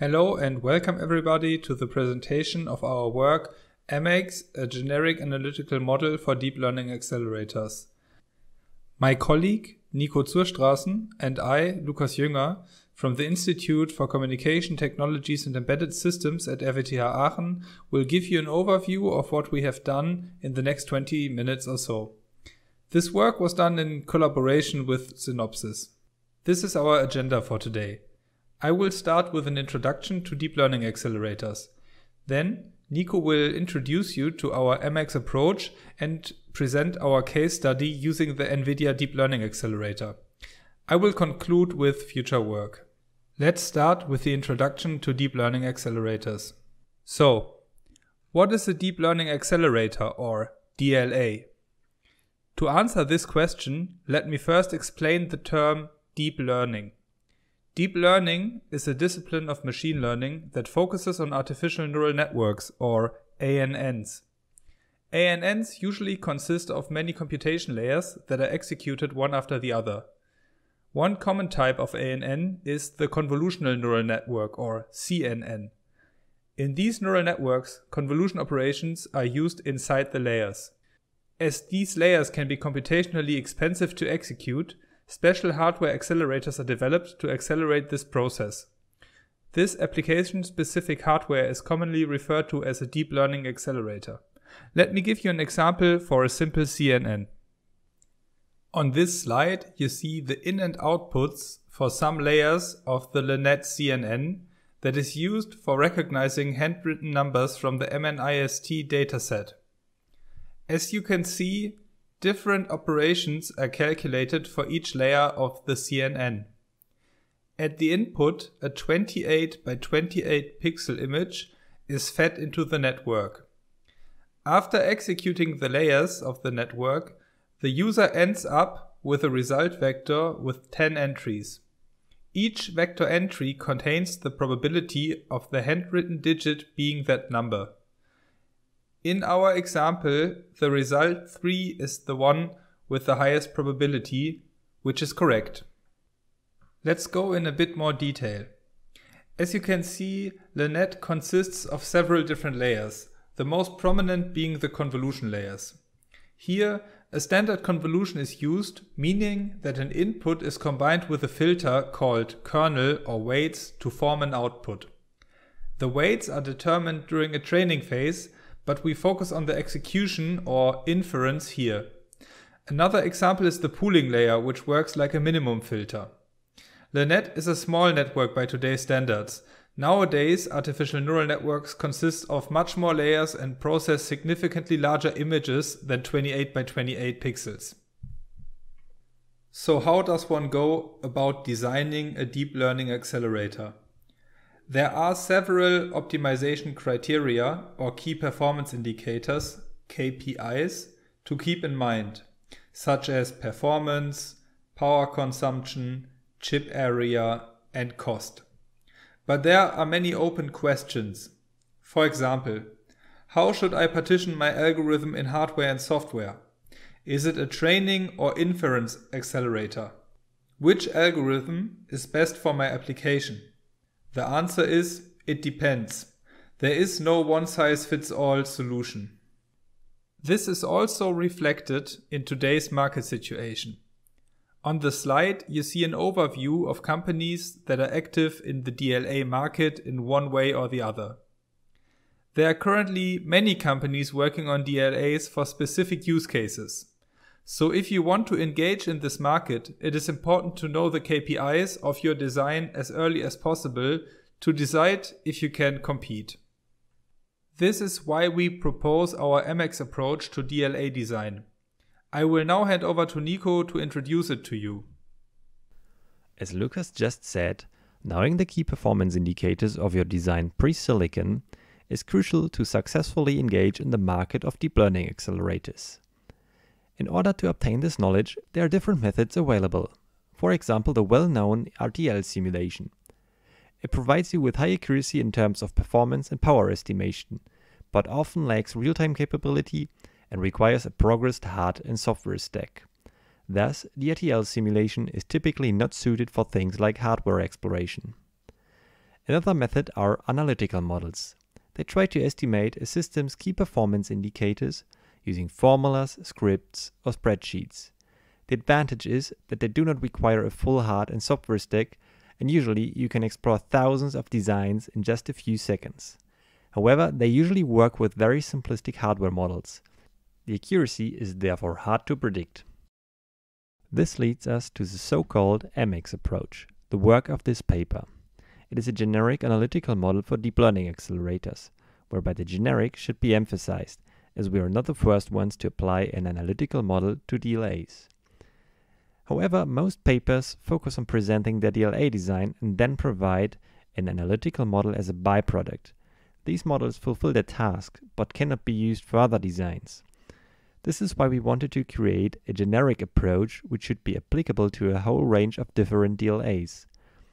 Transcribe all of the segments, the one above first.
Hello and welcome everybody to the presentation of our work MX, a generic analytical model for deep learning accelerators. My colleague Nico Zurstraßen and I, Lukas Jünger, from the Institute for Communication Technologies and Embedded Systems at RWTH Aachen will give you an overview of what we have done in the next 20 minutes or so. This work was done in collaboration with Synopsys. This is our agenda for today. I will start with an introduction to deep learning accelerators. Then, Nico will introduce you to our MX approach and present our case study using the NVIDIA Deep Learning Accelerator. I will conclude with future work. Let's start with the introduction to deep learning accelerators. So, what is a deep learning accelerator or DLA? To answer this question, let me first explain the term deep learning. Deep learning is a discipline of machine learning that focuses on artificial neural networks, or ANNs. ANNs usually consist of many computation layers that are executed one after the other. One common type of ANN is the convolutional neural network, or CNN. In these neural networks, convolution operations are used inside the layers. As these layers can be computationally expensive to execute, Special hardware accelerators are developed to accelerate this process. This application specific hardware is commonly referred to as a deep learning accelerator. Let me give you an example for a simple CNN. On this slide, you see the in and outputs for some layers of the Lynette CNN that is used for recognizing handwritten numbers from the MNIST dataset. As you can see, Different operations are calculated for each layer of the CNN. At the input, a 28 by 28 pixel image is fed into the network. After executing the layers of the network, the user ends up with a result vector with 10 entries. Each vector entry contains the probability of the handwritten digit being that number. In our example, the result 3 is the one with the highest probability, which is correct. Let's go in a bit more detail. As you can see, the net consists of several different layers, the most prominent being the convolution layers. Here, a standard convolution is used, meaning that an input is combined with a filter called kernel or weights to form an output. The weights are determined during a training phase but we focus on the execution or inference here. Another example is the pooling layer, which works like a minimum filter. LeNet is a small network by today's standards. Nowadays, artificial neural networks consist of much more layers and process significantly larger images than 28 by 28 pixels. So how does one go about designing a deep learning accelerator? There are several optimization criteria or key performance indicators, KPIs, to keep in mind, such as performance, power consumption, chip area, and cost. But there are many open questions. For example, how should I partition my algorithm in hardware and software? Is it a training or inference accelerator? Which algorithm is best for my application? The answer is it depends. There is no one size fits all solution. This is also reflected in today's market situation. On the slide, you see an overview of companies that are active in the DLA market in one way or the other. There are currently many companies working on DLAs for specific use cases. So if you want to engage in this market, it is important to know the KPIs of your design as early as possible to decide if you can compete. This is why we propose our MX approach to DLA design. I will now hand over to Nico to introduce it to you. As Lucas just said, knowing the key performance indicators of your design pre-silicon is crucial to successfully engage in the market of deep learning accelerators. In order to obtain this knowledge, there are different methods available. For example, the well-known RTL simulation. It provides you with high accuracy in terms of performance and power estimation, but often lacks real-time capability and requires a progressed hard and software stack. Thus, the RTL simulation is typically not suited for things like hardware exploration. Another method are analytical models. They try to estimate a system's key performance indicators using formulas, scripts, or spreadsheets. The advantage is that they do not require a full hard and software stack, and usually you can explore thousands of designs in just a few seconds. However, they usually work with very simplistic hardware models. The accuracy is therefore hard to predict. This leads us to the so-called MX approach, the work of this paper. It is a generic analytical model for deep learning accelerators, whereby the generic should be emphasized as we are not the first ones to apply an analytical model to DLAs. However, most papers focus on presenting their DLA design and then provide an analytical model as a byproduct. These models fulfill their task, but cannot be used for other designs. This is why we wanted to create a generic approach which should be applicable to a whole range of different DLAs.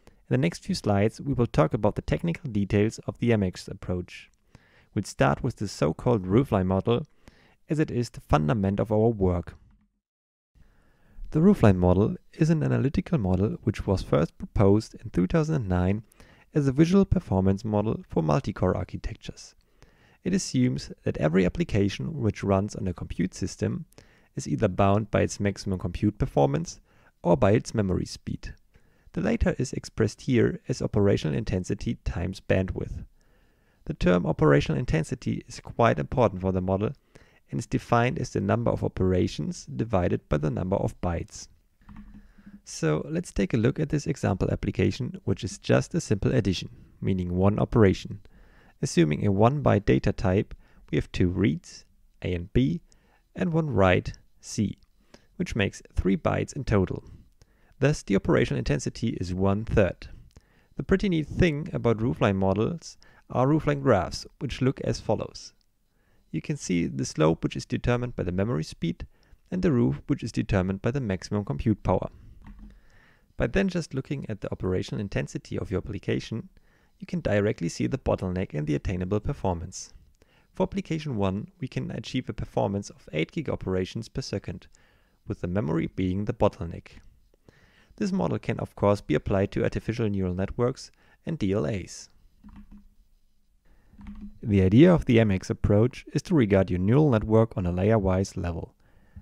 In the next few slides, we will talk about the technical details of the MX approach we'll start with the so-called roofline model as it is the fundament of our work. The roofline model is an analytical model which was first proposed in 2009 as a visual performance model for multi-core architectures. It assumes that every application which runs on a compute system is either bound by its maximum compute performance or by its memory speed. The latter is expressed here as operational intensity times bandwidth. The term operational intensity is quite important for the model and is defined as the number of operations divided by the number of bytes. So let's take a look at this example application, which is just a simple addition, meaning one operation. Assuming a 1 byte data type, we have two reads, A and B, and one write, C, which makes 3 bytes in total. Thus the operational intensity is one third. The pretty neat thing about roofline models are roofline graphs, which look as follows. You can see the slope which is determined by the memory speed and the roof which is determined by the maximum compute power. By then just looking at the operational intensity of your application, you can directly see the bottleneck and the attainable performance. For application 1, we can achieve a performance of 8 gig operations per second, with the memory being the bottleneck. This model can of course be applied to artificial neural networks and DLAs. The idea of the MX approach is to regard your neural network on a layer-wise level.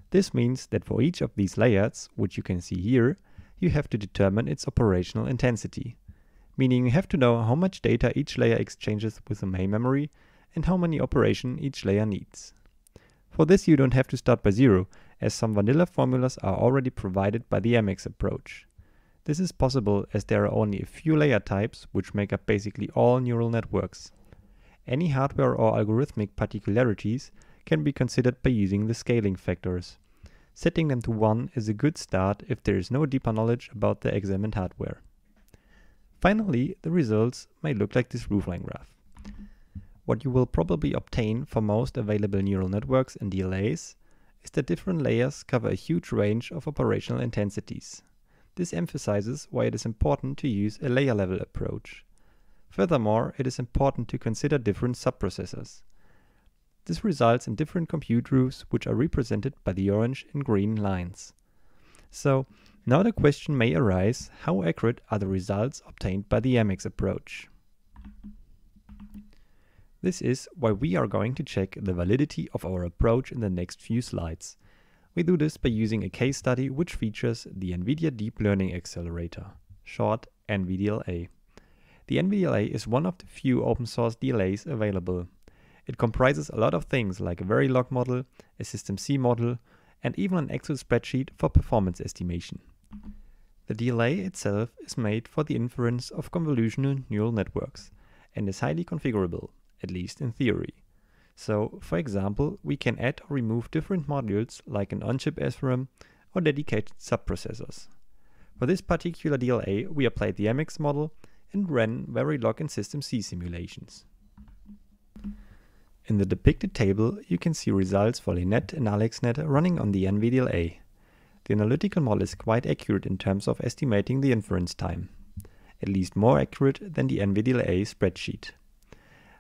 This means that for each of these layers, which you can see here, you have to determine its operational intensity. Meaning you have to know how much data each layer exchanges with the main memory and how many operations each layer needs. For this you don't have to start by zero, as some vanilla formulas are already provided by the MX approach. This is possible as there are only a few layer types which make up basically all neural networks. Any hardware or algorithmic particularities can be considered by using the scaling factors. Setting them to 1 is a good start if there is no deeper knowledge about the examined hardware. Finally, the results may look like this roofline graph. What you will probably obtain for most available neural networks and DLAs is that different layers cover a huge range of operational intensities. This emphasizes why it is important to use a layer level approach. Furthermore, it is important to consider different subprocessors. This results in different compute roofs which are represented by the orange and green lines. So, now the question may arise, how accurate are the results obtained by the MX approach? This is why we are going to check the validity of our approach in the next few slides. We do this by using a case study which features the NVIDIA Deep Learning Accelerator, short NVDLA. The NVDLA is one of the few open source DLAs available. It comprises a lot of things like a Verilog model, a System C model, and even an Excel spreadsheet for performance estimation. The DLA itself is made for the inference of convolutional neural networks and is highly configurable, at least in theory. So, for example, we can add or remove different modules like an on-chip SRAM or dedicated subprocessors. For this particular DLA, we applied the MX model and ran Verilog and System C simulations. In the depicted table, you can see results for Linet and AlexNet running on the NVDLA. The analytical model is quite accurate in terms of estimating the inference time, at least more accurate than the NVDLA spreadsheet.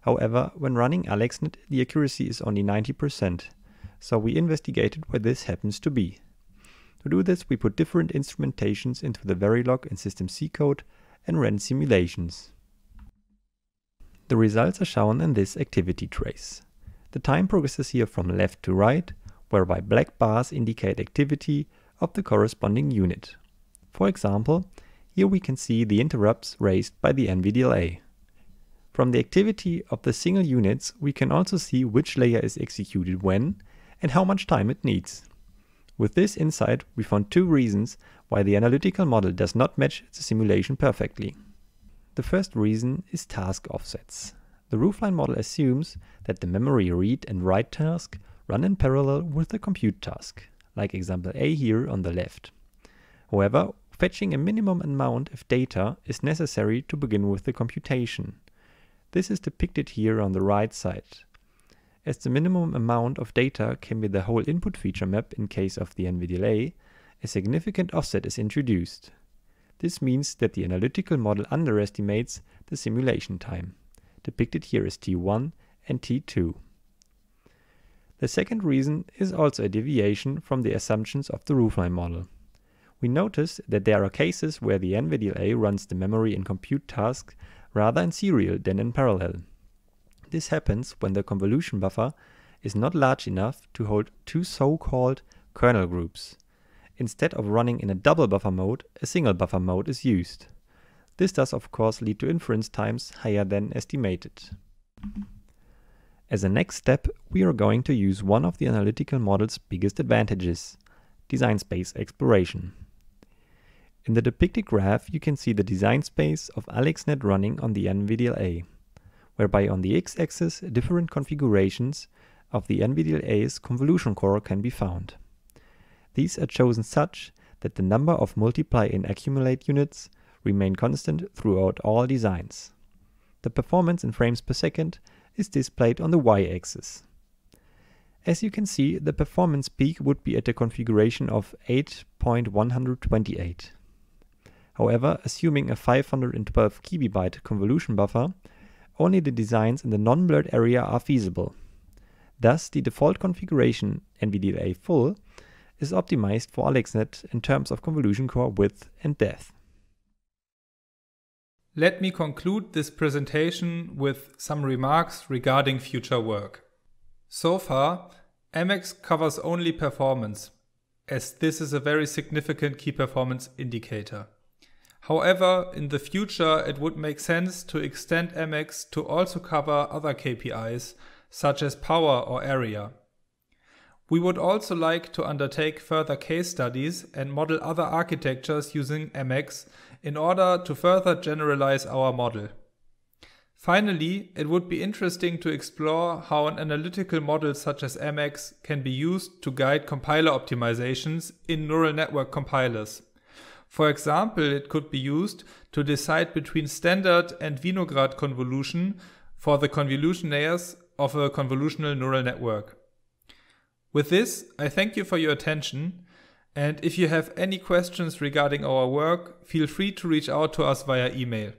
However, when running AlexNet, the accuracy is only 90%, so we investigated why this happens to be. To do this, we put different instrumentations into the Verilog and System C code and ran simulations. The results are shown in this activity trace. The time progresses here from left to right, whereby black bars indicate activity of the corresponding unit. For example, here we can see the interrupts raised by the NVDLA. From the activity of the single units, we can also see which layer is executed when and how much time it needs. With this insight, we found two reasons why the analytical model does not match the simulation perfectly. The first reason is task offsets. The roofline model assumes that the memory read and write task run in parallel with the compute task, like example A here on the left. However, fetching a minimum amount of data is necessary to begin with the computation. This is depicted here on the right side, as the minimum amount of data can be the whole input feature map in case of the NVDLA, a significant offset is introduced. This means that the analytical model underestimates the simulation time. Depicted here is T1 and T2. The second reason is also a deviation from the assumptions of the roofline model. We notice that there are cases where the NVDLA runs the memory and compute tasks rather in serial than in parallel. This happens when the convolution buffer is not large enough to hold two so-called kernel groups. Instead of running in a double buffer mode, a single buffer mode is used. This does of course lead to inference times higher than estimated. As a next step, we are going to use one of the analytical model's biggest advantages, design space exploration. In the depicted graph, you can see the design space of AlexNet running on the NVDLA whereby on the x-axis different configurations of the NVDLA's convolution core can be found. These are chosen such that the number of multiply and accumulate units remain constant throughout all designs. The performance in frames per second is displayed on the y-axis. As you can see, the performance peak would be at a configuration of 8.128. However, assuming a 512 KB convolution buffer, only the designs in the non-blurred area are feasible. Thus, the default configuration NVDA full is optimized for AlexNet in terms of convolution core width and depth. Let me conclude this presentation with some remarks regarding future work. So far, MX covers only performance, as this is a very significant key performance indicator. However, in the future, it would make sense to extend MX to also cover other KPIs, such as power or area. We would also like to undertake further case studies and model other architectures using MX in order to further generalize our model. Finally, it would be interesting to explore how an analytical model such as MX can be used to guide compiler optimizations in neural network compilers. For example, it could be used to decide between standard and Vinograd convolution for the convolution layers of a convolutional neural network. With this, I thank you for your attention. And if you have any questions regarding our work, feel free to reach out to us via email.